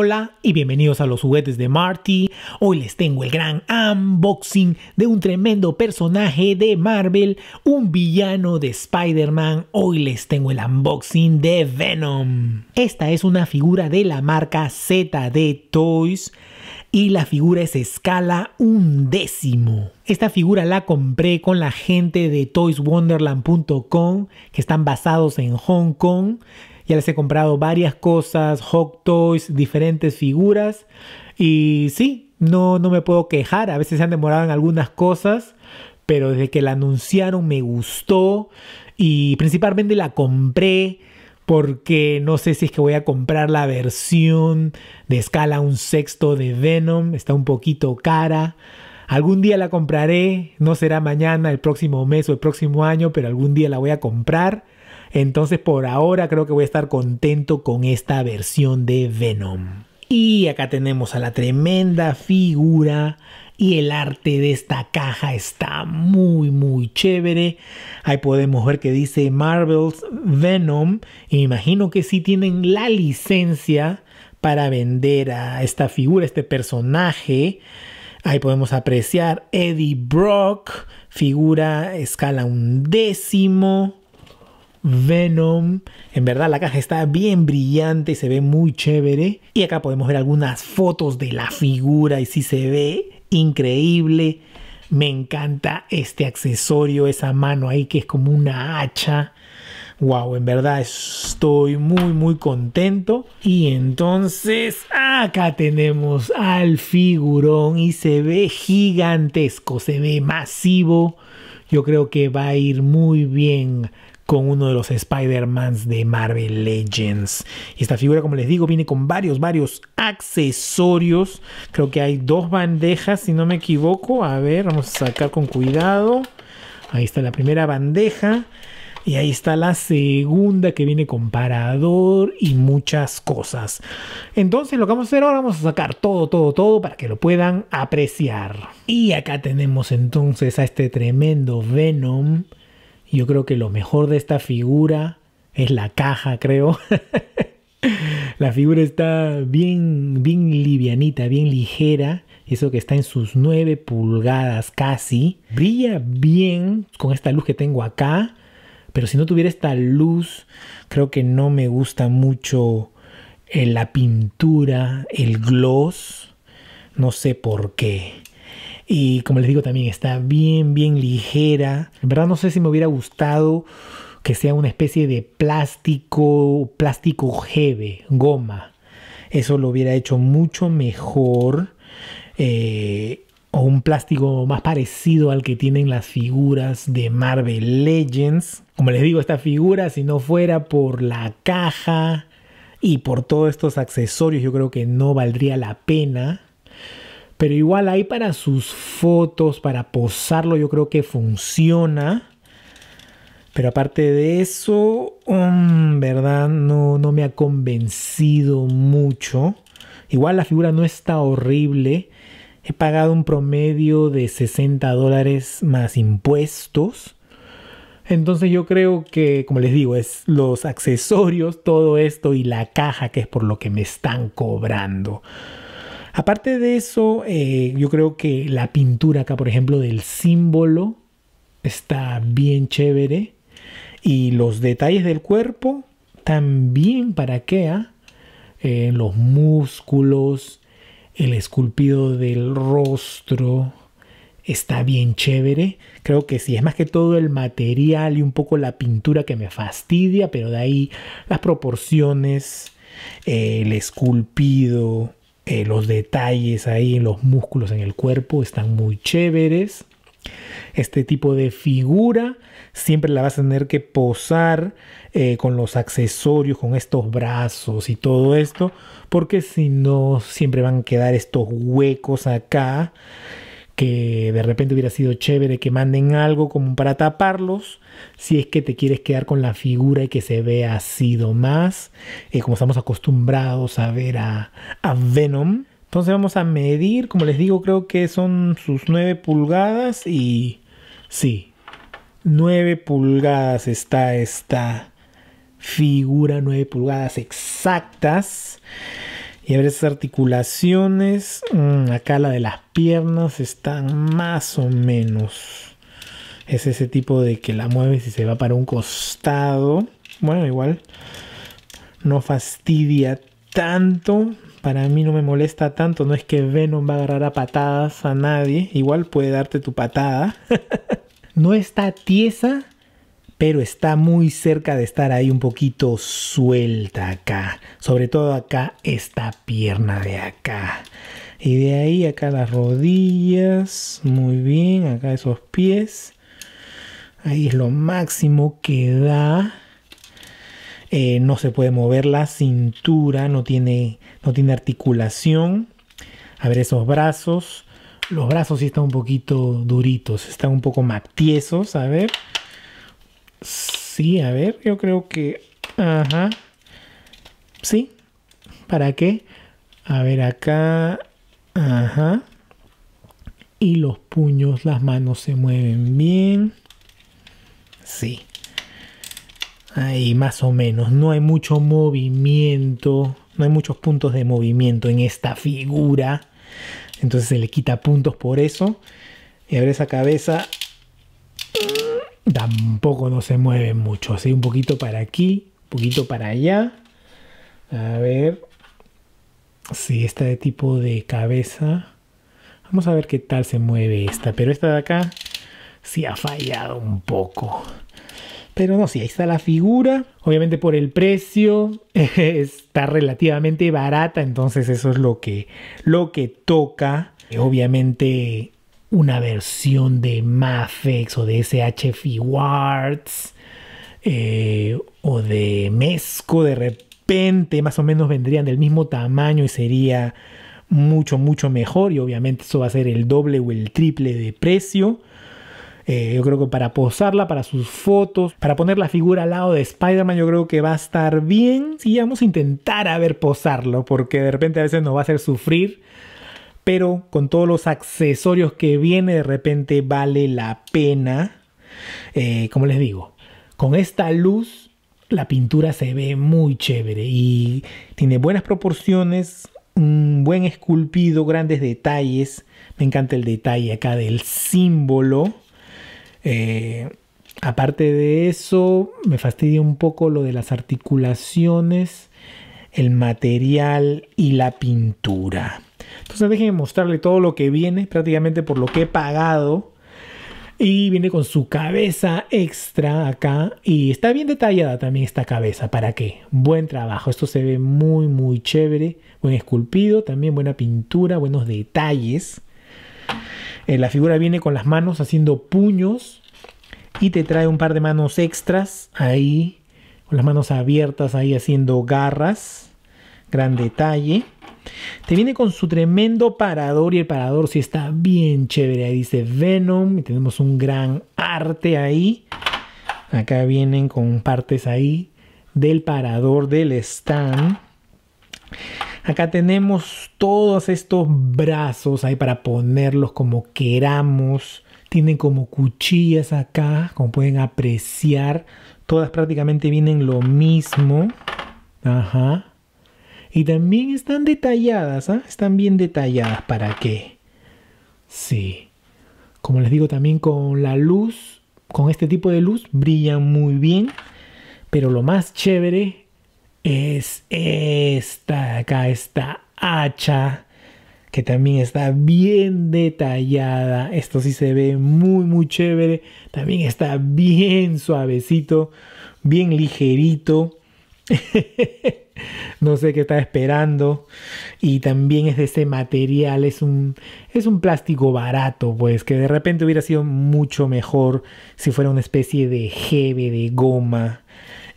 Hola y bienvenidos a los juguetes de Marty. Hoy les tengo el gran unboxing de un tremendo personaje de Marvel, un villano de Spider-Man. Hoy les tengo el unboxing de Venom. Esta es una figura de la marca Z de Toys y la figura es escala un décimo. Esta figura la compré con la gente de toyswonderland.com que están basados en Hong Kong ya les he comprado varias cosas, hot toys, diferentes figuras. Y sí, no, no me puedo quejar. A veces se han demorado en algunas cosas. Pero desde que la anunciaron me gustó. Y principalmente la compré porque no sé si es que voy a comprar la versión de escala un sexto de Venom, está un poquito cara. Algún día la compraré, no será mañana, el próximo mes o el próximo año, pero algún día la voy a comprar. Entonces por ahora creo que voy a estar contento con esta versión de Venom. Y acá tenemos a la tremenda figura y el arte de esta caja está muy muy chévere. Ahí podemos ver que dice Marvel's Venom. Y me imagino que sí tienen la licencia para vender a esta figura, este personaje. Ahí podemos apreciar Eddie Brock, figura escala décimo Venom. En verdad la caja está bien brillante se ve muy chévere. Y acá podemos ver algunas fotos de la figura y sí se ve increíble. Me encanta este accesorio, esa mano ahí que es como una hacha. Wow, en verdad estoy muy muy contento. Y entonces acá tenemos al figurón y se ve gigantesco, se ve masivo. Yo creo que va a ir muy bien con uno de los Spider-Mans de Marvel Legends. Y esta figura, como les digo, viene con varios, varios accesorios. Creo que hay dos bandejas, si no me equivoco. A ver, vamos a sacar con cuidado. Ahí está la primera bandeja. Y ahí está la segunda que viene con parador y muchas cosas. Entonces lo que vamos a hacer ahora, vamos a sacar todo, todo, todo para que lo puedan apreciar. Y acá tenemos entonces a este tremendo Venom yo creo que lo mejor de esta figura es la caja, creo. la figura está bien, bien livianita, bien ligera. Eso que está en sus 9 pulgadas casi. Brilla bien con esta luz que tengo acá. Pero si no tuviera esta luz, creo que no me gusta mucho eh, la pintura, el gloss. No sé por qué. Y como les digo también, está bien, bien ligera. En verdad no sé si me hubiera gustado que sea una especie de plástico, plástico jeve, goma. Eso lo hubiera hecho mucho mejor. Eh, o un plástico más parecido al que tienen las figuras de Marvel Legends. Como les digo, esta figura, si no fuera por la caja y por todos estos accesorios, yo creo que no valdría la pena. Pero igual ahí para sus fotos, para posarlo, yo creo que funciona. Pero aparte de eso, mm, ¿verdad? No, no me ha convencido mucho. Igual la figura no está horrible. He pagado un promedio de 60 dólares más impuestos. Entonces yo creo que, como les digo, es los accesorios, todo esto y la caja que es por lo que me están cobrando. Aparte de eso, eh, yo creo que la pintura acá, por ejemplo, del símbolo está bien chévere. Y los detalles del cuerpo también para qué eh, los músculos, el esculpido del rostro está bien chévere. Creo que sí, es más que todo el material y un poco la pintura que me fastidia, pero de ahí las proporciones, eh, el esculpido, eh, los detalles ahí, en los músculos en el cuerpo están muy chéveres. Este tipo de figura siempre la vas a tener que posar eh, con los accesorios, con estos brazos y todo esto, porque si no, siempre van a quedar estos huecos acá que de repente hubiera sido chévere que manden algo como para taparlos, si es que te quieres quedar con la figura y que se vea así más, y eh, como estamos acostumbrados a ver a, a Venom. Entonces vamos a medir, como les digo, creo que son sus 9 pulgadas y sí, 9 pulgadas está esta figura, 9 pulgadas exactas. Y a ver esas articulaciones. Mm, acá la de las piernas están más o menos. Es ese tipo de que la mueves y se va para un costado. Bueno, igual no fastidia tanto. Para mí no me molesta tanto. No es que Venom va a agarrar a patadas a nadie. Igual puede darte tu patada. no está tiesa pero está muy cerca de estar ahí un poquito suelta acá. Sobre todo acá esta pierna de acá. Y de ahí acá las rodillas. Muy bien, acá esos pies. Ahí es lo máximo que da. Eh, no se puede mover la cintura, no tiene, no tiene articulación. A ver esos brazos. Los brazos sí están un poquito duritos, están un poco matiesos. A ver. Sí, a ver, yo creo que... Ajá. Sí. ¿Para qué? A ver, acá... Ajá. Y los puños, las manos se mueven bien. Sí. Ahí más o menos. No hay mucho movimiento. No hay muchos puntos de movimiento en esta figura. Entonces se le quita puntos por eso. Y abre esa cabeza tampoco no se mueve mucho. Así un poquito para aquí, un poquito para allá. A ver si de tipo de cabeza... Vamos a ver qué tal se mueve esta. Pero esta de acá sí ha fallado un poco. Pero no, sí, ahí está la figura. Obviamente por el precio está relativamente barata. Entonces eso es lo que, lo que toca. Obviamente una versión de Mafex o de SHF Wards eh, o de Mesco de repente, más o menos vendrían del mismo tamaño y sería mucho, mucho mejor. Y obviamente eso va a ser el doble o el triple de precio. Eh, yo creo que para posarla, para sus fotos, para poner la figura al lado de Spider-Man, yo creo que va a estar bien. Si vamos a intentar a ver posarlo, porque de repente a veces nos va a hacer sufrir pero con todos los accesorios que viene de repente vale la pena. Eh, como les digo, con esta luz la pintura se ve muy chévere y tiene buenas proporciones, un buen esculpido, grandes detalles. Me encanta el detalle acá del símbolo. Eh, aparte de eso, me fastidia un poco lo de las articulaciones, el material y la pintura. Entonces déjenme mostrarle todo lo que viene, prácticamente por lo que he pagado. Y viene con su cabeza extra acá. Y está bien detallada también esta cabeza. ¿Para qué? Buen trabajo. Esto se ve muy, muy chévere. Buen esculpido, también buena pintura, buenos detalles. Eh, la figura viene con las manos haciendo puños. Y te trae un par de manos extras ahí. Con las manos abiertas ahí haciendo garras. Gran detalle. Te viene con su tremendo parador y el parador sí está bien chévere. Ahí dice Venom y tenemos un gran arte ahí. Acá vienen con partes ahí del parador del stand. Acá tenemos todos estos brazos ahí para ponerlos como queramos. Tienen como cuchillas acá, como pueden apreciar. Todas prácticamente vienen lo mismo. Ajá. Y también están detalladas, ¿eh? están bien detalladas para qué? Sí. Como les digo, también con la luz, con este tipo de luz, brillan muy bien. Pero lo más chévere es esta acá, esta hacha, que también está bien detallada. Esto sí se ve muy, muy chévere. También está bien suavecito, bien ligerito. no sé qué está esperando. Y también es de este material, es un, es un plástico barato, pues, que de repente hubiera sido mucho mejor si fuera una especie de jeve de goma.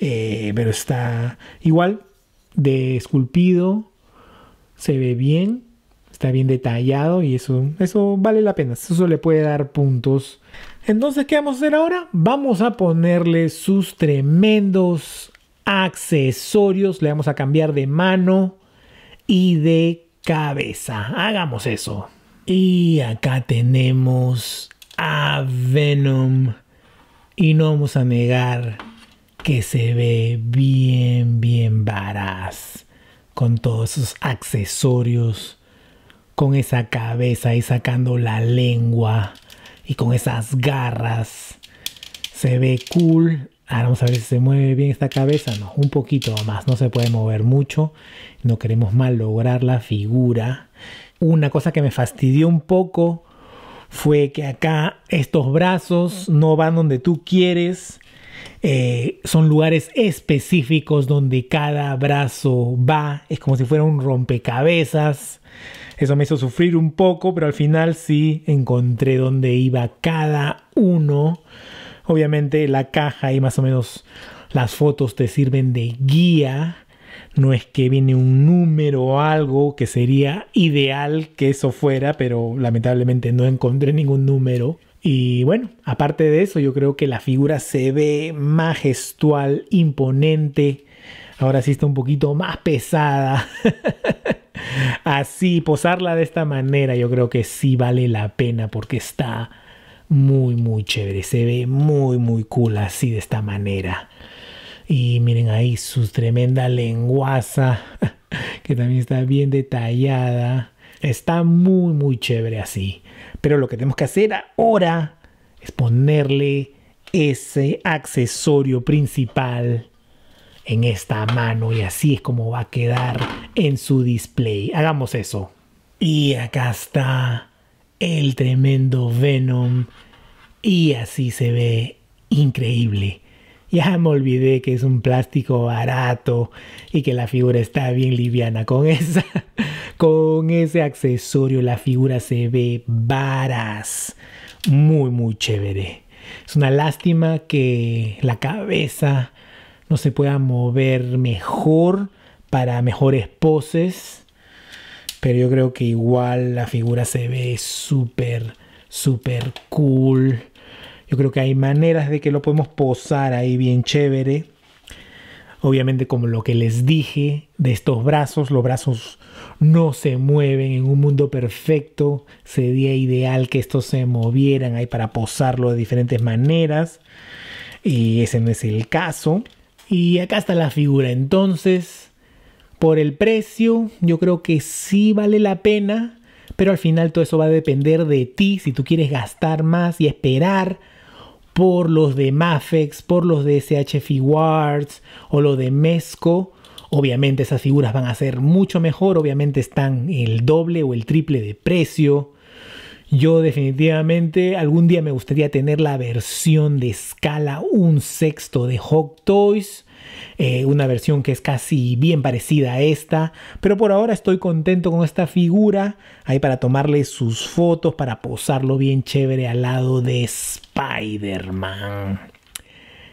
Eh, pero está igual, de esculpido, se ve bien, está bien detallado y eso, eso vale la pena, eso le puede dar puntos. Entonces, ¿qué vamos a hacer ahora? Vamos a ponerle sus tremendos accesorios, le vamos a cambiar de mano y de cabeza. Hagamos eso. Y acá tenemos a Venom. Y no vamos a negar que se ve bien, bien baraz, Con todos esos accesorios. Con esa cabeza y sacando la lengua. Y con esas garras. Se ve cool Ahora vamos a ver si se mueve bien esta cabeza. No, un poquito más. No se puede mover mucho. No queremos mal lograr la figura. Una cosa que me fastidió un poco fue que acá estos brazos no van donde tú quieres. Eh, son lugares específicos donde cada brazo va. Es como si fuera un rompecabezas. Eso me hizo sufrir un poco, pero al final sí encontré dónde iba cada uno. Obviamente la caja y más o menos las fotos te sirven de guía. No es que viene un número o algo que sería ideal que eso fuera, pero lamentablemente no encontré ningún número. Y bueno, aparte de eso, yo creo que la figura se ve majestual, imponente. Ahora sí está un poquito más pesada. Así, posarla de esta manera, yo creo que sí vale la pena porque está muy, muy chévere. Se ve muy, muy cool así de esta manera. Y miren ahí su tremenda lenguaza, que también está bien detallada. Está muy, muy chévere así. Pero lo que tenemos que hacer ahora es ponerle ese accesorio principal en esta mano y así es como va a quedar en su display. Hagamos eso. Y acá está el tremendo Venom y así se ve increíble. Ya me olvidé que es un plástico barato y que la figura está bien liviana. Con, esa, con ese accesorio la figura se ve varas. Muy, muy chévere. Es una lástima que la cabeza no se pueda mover mejor para mejores poses pero yo creo que igual la figura se ve súper, súper cool. Yo creo que hay maneras de que lo podemos posar ahí bien chévere. Obviamente como lo que les dije de estos brazos, los brazos no se mueven en un mundo perfecto. Sería ideal que estos se movieran ahí para posarlo de diferentes maneras. Y ese no es el caso. Y acá está la figura entonces. Por el precio, yo creo que sí vale la pena, pero al final todo eso va a depender de ti, si tú quieres gastar más y esperar por los de Mafex, por los de SHF Wards o lo de Mesco. Obviamente esas figuras van a ser mucho mejor, obviamente están el doble o el triple de precio. Yo definitivamente algún día me gustaría tener la versión de escala un sexto de Hot Toys eh, una versión que es casi bien parecida a esta, pero por ahora estoy contento con esta figura, ahí para tomarle sus fotos, para posarlo bien chévere al lado de Spider-Man.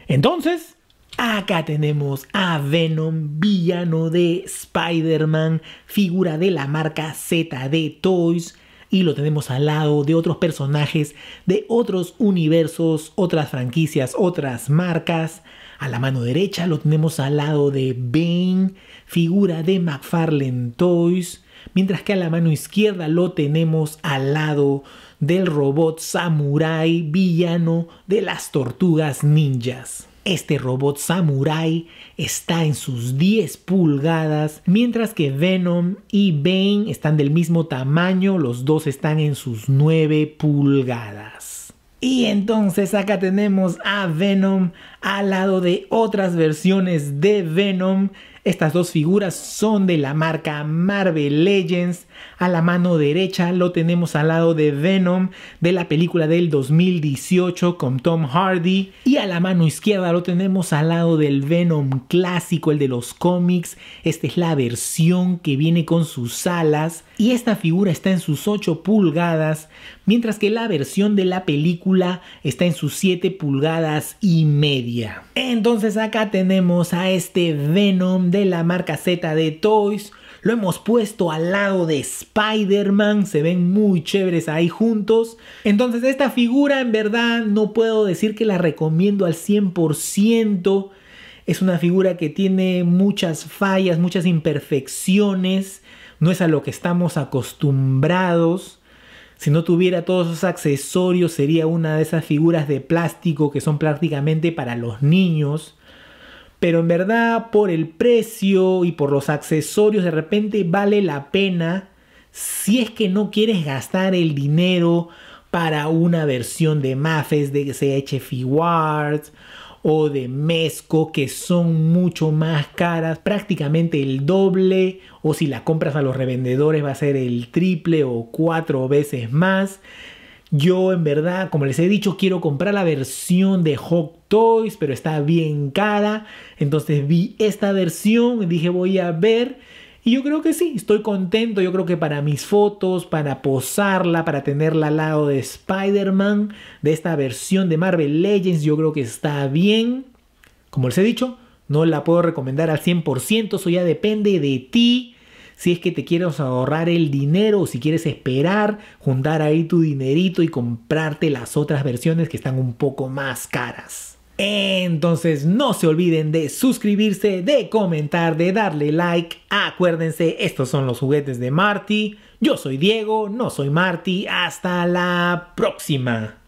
Entonces, acá tenemos a Venom, villano de Spider-Man, figura de la marca ZD Toys y lo tenemos al lado de otros personajes de otros universos, otras franquicias, otras marcas a la mano derecha lo tenemos al lado de Bane, figura de McFarlane Toys, mientras que a la mano izquierda lo tenemos al lado del robot samurai villano de las tortugas ninjas. Este robot samurai está en sus 10 pulgadas, mientras que Venom y Bane están del mismo tamaño, los dos están en sus 9 pulgadas. Y entonces acá tenemos a Venom al lado de otras versiones de Venom estas dos figuras son de la marca Marvel Legends. A la mano derecha lo tenemos al lado de Venom de la película del 2018 con Tom Hardy. Y a la mano izquierda lo tenemos al lado del Venom clásico, el de los cómics. Esta es la versión que viene con sus alas. Y esta figura está en sus 8 pulgadas, mientras que la versión de la película está en sus 7 pulgadas y media. Entonces acá tenemos a este Venom de la marca Z de Toys. Lo hemos puesto al lado de Spider-Man, se ven muy chéveres ahí juntos. Entonces esta figura en verdad no puedo decir que la recomiendo al 100%. Es una figura que tiene muchas fallas, muchas imperfecciones. No es a lo que estamos acostumbrados. Si no tuviera todos esos accesorios, sería una de esas figuras de plástico que son prácticamente para los niños pero en verdad por el precio y por los accesorios de repente vale la pena si es que no quieres gastar el dinero para una versión de Mafes, de CHF Wards o de Mesco que son mucho más caras, prácticamente el doble o si la compras a los revendedores va a ser el triple o cuatro veces más. Yo en verdad, como les he dicho, quiero comprar la versión de Hot Toys, pero está bien cara. Entonces vi esta versión y dije voy a ver. Y yo creo que sí, estoy contento. Yo creo que para mis fotos, para posarla, para tenerla al lado de Spider-Man, de esta versión de Marvel Legends, yo creo que está bien. Como les he dicho, no la puedo recomendar al 100%, eso ya depende de ti si es que te quieres ahorrar el dinero o si quieres esperar, juntar ahí tu dinerito y comprarte las otras versiones que están un poco más caras. Entonces no se olviden de suscribirse, de comentar, de darle like. Acuérdense, estos son los juguetes de Marty. Yo soy Diego, no soy Marty. Hasta la próxima.